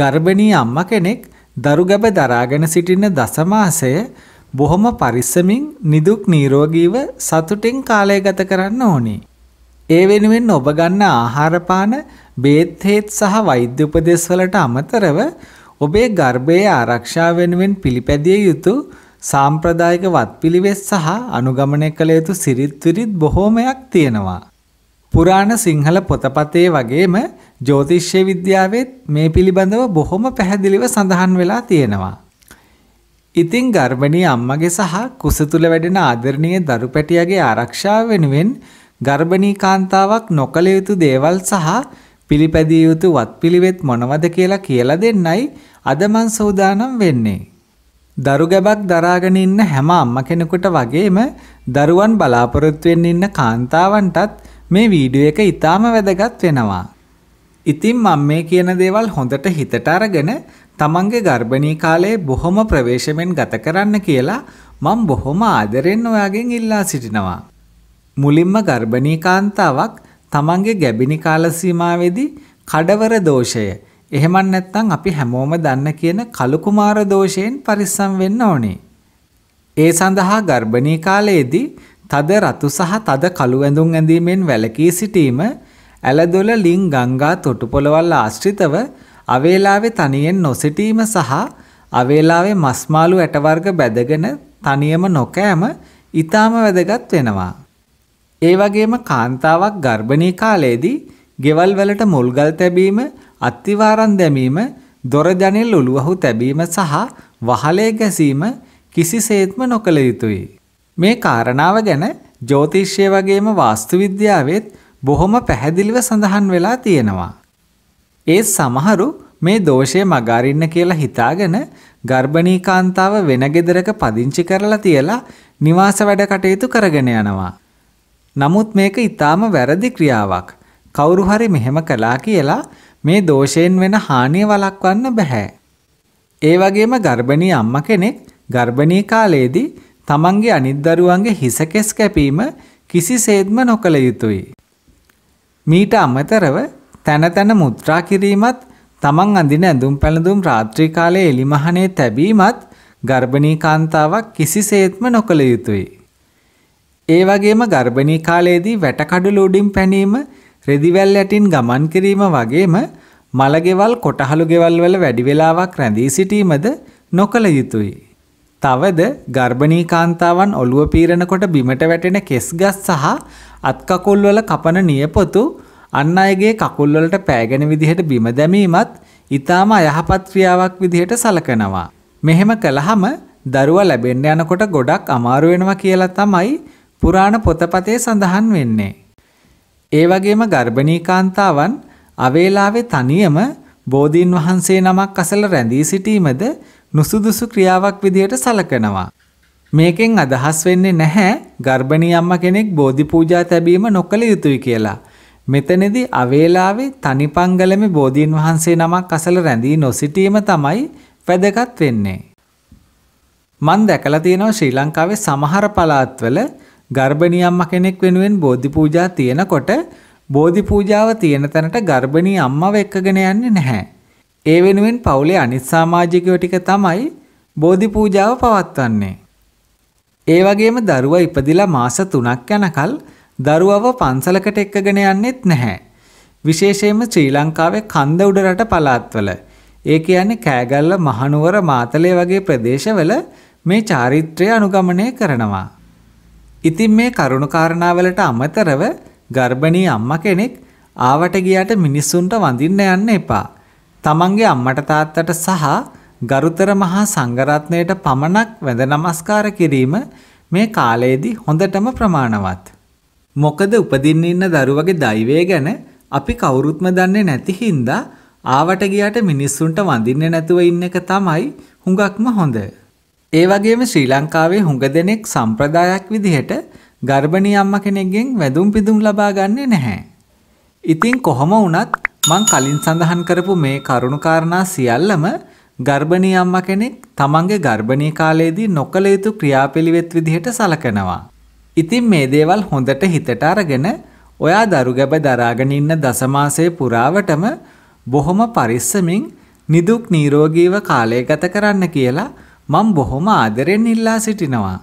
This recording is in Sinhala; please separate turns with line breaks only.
ගර්භණී අම්ම කෙනෙක් දරු ගැබ දරාගෙන සිටින දසමාසය බොහොම පරිස්සමින් නිදුක් නිරෝගීව සතුටින් කාලය ගත කරන්න ඕනි. ඒ වෙනුවෙන් ඔබ ගන්න ආහාර පාන, බේත් හේත් සහ වෛද්‍ය උපදෙස් වලට අමතරව ඔබේ ගර්භයේ ආරක්ෂා වෙනුවෙන් පිළිපැදිය යුතු සාම්ප්‍රදායික වත්පිළිවෙත් සහ අනුගමනය කළ යුතු සිරිත් විරිත් බොහෝමයක් තියෙනවා. පුරාණ සිංහල පොතපතේ වගේම ජ්‍යෝතිෂ්‍ය විද්‍යාවෙත් මේ පිළිබඳව බොහොම පැහැදිලිව සඳහන් වෙලා තියෙනවා. ඉතින් ගර්භණී අම්මගේ සහ කුස තුල වැඩෙන ආදරණීය දරු පැටියාගේ ආරක්ෂාව වෙනුවෙන් ගර්භණී කාන්තාවක් නොකළ යුතු දේවල් සහ පිළිපැදිය යුතු වත්පිළිවෙත් මොනවද කියලා කියලා දෙන්නයි අද මං සූදානම් වෙන්නේ. දරු ගැබක් දරාගෙන ඉන්න හැම අම්ම කෙනෙකුට වගේම දරුවන් බලාපොරොත්තු වෙන්න ඉන්න කාන්තාවන්ටත් මේ වීඩියෝ එක ඊටාම වැදගත් වෙනවා. ඉතින් මම මේ කියන දේවල් හොඳට හිතට අරගෙන තමන්ගේ ගර්භණී කාලයේ බොහොම ප්‍රවේශමෙන් ගත කරන්න කියලා මම බොහොම ආදරෙන් ඔයාගෙන් ඉල්ලා සිටිනවා. මුලින්ම ගර්භණී කාන්තාවක් තමන්ගේ ගැබිණි කාල සීමාවේදී කඩවර දෝෂය එහෙම නැත්නම් අපි හැමෝම දන්න කියන කලු කුමාර දෝෂයෙන් පරිස්සම් වෙන්න ඕනේ. ඒ සඳහා ගර්භණී කාලයේදී තද රතු සහ තද කළු ඇඳුම් ඇඳීමෙන් වැළකී සිටීම ඇලදොල ලිං ගංගා තොටුපොළවල් ආශ්‍රිතව අවේලාවේ තනියෙන් නොසිටීම සහ අවේලාවේ මස්මාළු ඇටවර්ග බැදගෙන තනියම නොකෑම ඊටාම වැදගත් වෙනවා. ඒ වගේම කාන්තාවක් ගර්භණී කාලයේදී ගෙවල් වලට මුල්ගල් තැබීම, අත්තිවාරම් දැමීම, දොර ජනෙල් ඔලුවහු තැබීම සහ වහලේ ගැසීම කිසිසේත්ම නොකළ යුතුය. මේ කාරණාව ගැන ජ්‍යොතිෂය වගේම වාස්තු විද්‍යාවෙත් බොහොම පැහැදිලිව සඳහන් වෙලා තියෙනවා. ඒ සමහරු මේ දෝෂය මගාරින්න කියලා හිතාගෙන ගර්භණී කාන්තාව වෙන ගෙදරක පදිංචි කරලා තියලා නිවාස වැඩ කටයුතු කරගෙන යනවා. නමුත් මේක ඊටාම වැරදි ක්‍රියාවක්. කවුරු හරි මෙහෙම කළා කියලා මේ දෝෂයෙන් වෙන හානිය වළක්වන්න බෑ. ඒ වගේම ගර්භණී අම්මා කෙනෙක් ගර්භණී කාලයේදී තමන්ගේ අනිත් දරුවන්ගේ හිසකෙස් කැපීම කිසිසේත්ම නොකළ යුතුය. මීට අමතරව තැන තැන මුද්‍රා කිරීමත් තමන් අඳින ඇඳුම් පැළඳුම් රාත්‍රී කාලයේ එලිමහනේ තැබීමත් ගර්භණී කාන්තාවක් කිසිසේත්ම නොකළ යුතුයි. ඒ වගේම ගර්භණී කාලයේදී වැටකඩළු උඩින් පැනීම, රෙදිවැල් යටින් ගමන් කිරීම වගේම මලගෙවල් කොටහළු ගෙවල් වල වැඩි වේලාවක් රැඳී සිටීමද නොකළ යුතුයි. තවද ගර්භණී කාන්තාවන් ඔළුව පීරණකොට බිමට වැටෙන කෙස්ගස් සහ අත්කකුල්වල කපන නියපොතු අන් අයගේ කකුල්වලට පෑගෙන විදිහට බිම දැමීමත් ඊටාම අයහපත් ක්‍රියාවක් විදිහට සලකනවා. මෙහෙම කළාම දරුවා ලැබෙන්න යනකොට ගොඩක් අමාරු වෙනවා කියලා තමයි පුරාණ පොතපතේ සඳහන් වෙන්නේ. ඒ වගේම ගර්භණී කාන්තාවන් අවේලාවේ තනියම බෝධීන් වහන්සේ නමක් අසල රැඳී සිටීමද නුසුදුසු ක්‍රියාවක් විදිහට සලකනවා. මේකෙන් අදහස් වෙන්නේ නැහැ ගර්භණී අම්මා කෙනෙක් බෝධි පූජා තැබීම නොකළ යුතුයි කියලා. මෙතනදී අවේලාවේ තනිපංගලමේ බෝධීන් වහන්සේ නමක් අසල රැඳී නොසිටීම තමයි වැදගත් වෙන්නේ. මන් දැකලා තියෙනවා ශ්‍රී ලංකාවේ සමහර පළාත්වල ගර්භණී අම්මා කෙනෙක් වෙනුවෙන් බෝධි පූජා තියෙනකොට බෝධි පූජාව තියෙන තැනට ගර්භණී අම්මව එක්කගෙන යන්නේ නැහැ. ඒ වෙනුවෙන් පවුලේ අනිත් සමාජිකයෝ ටික තමයි බෝධි පූජාව පවත්වන්නේ. ඒ වගේම දරුවා ඉපදිලා මාස 3ක් යනකල් දරුවව පන්සලකට එක්කගෙන යන්නෙත් නැහැ. විශේෂයෙන්ම ශ්‍රී ලංකාවේ කන්ද උඩ රට පළාත්වල ඒ කියන්නේ කෑගල්ල මහනුවර මාතලේ වගේ ප්‍රදේශවල මේ චාරිත්‍රය අනුගමනය කරනවා. ඉතින් මේ කරුණුකාරණාවලට අමතරව ගර්භණී අම්මා කෙනෙක් ආවට ගියාට මිනිස්සුන්ට වඳින්න යන්න එපා. තමන්ගේ අම්මට තාත්තට සහ ගරුතර මහා සංඝරත්නයට පමණක් වැඳ නමස්කාර කිරීම මේ කාලයේදී හොඳටම ප්‍රමාණවත්. මොකද උපදින්න ඉන්න දරුවගේ දෛවය ගැන අපි කවුරුත්ම දන්නේ නැති හින්දා ආවට ගියාට මිනිස්සුන්ට වඳින්නේ නැතුව ඉන්න එක තමයි හුඟක්ම හොඳ. ඒ වගේම ශ්‍රී ලංකාවේ හුඟ දෙනෙක් සම්ප්‍රදායක් විදිහට ගර්භණී අම්මා කෙනෙක්ගෙන් වැඳුම් පිදුම් ලබා ගන්නේ නැහැ. ඉතින් කොහොම වුණත් මං කලින් සඳහන් කරපු මේ කරුණුකාරණා සියල්ලම ගර්භණී අම්මා කෙනෙක් තමන්ගේ ගර්භණී කාලයේදී නොකළ යුතු ක්‍රියාපිළිවෙත් විදිහට සලකනවා. ඉතින් මේ දේවල් හොඳට හිතට අරගෙන ඔයා දරු ගැබ දරාගෙන ඉන්න දසමාසයේ පුරාවටම බොහොම පරිස්සමින් නිදුක් නිරෝගීව කාලය ගත කරන්න කියලා මම බොහොම ආදරෙන් ඉල්ලා සිටිනවා.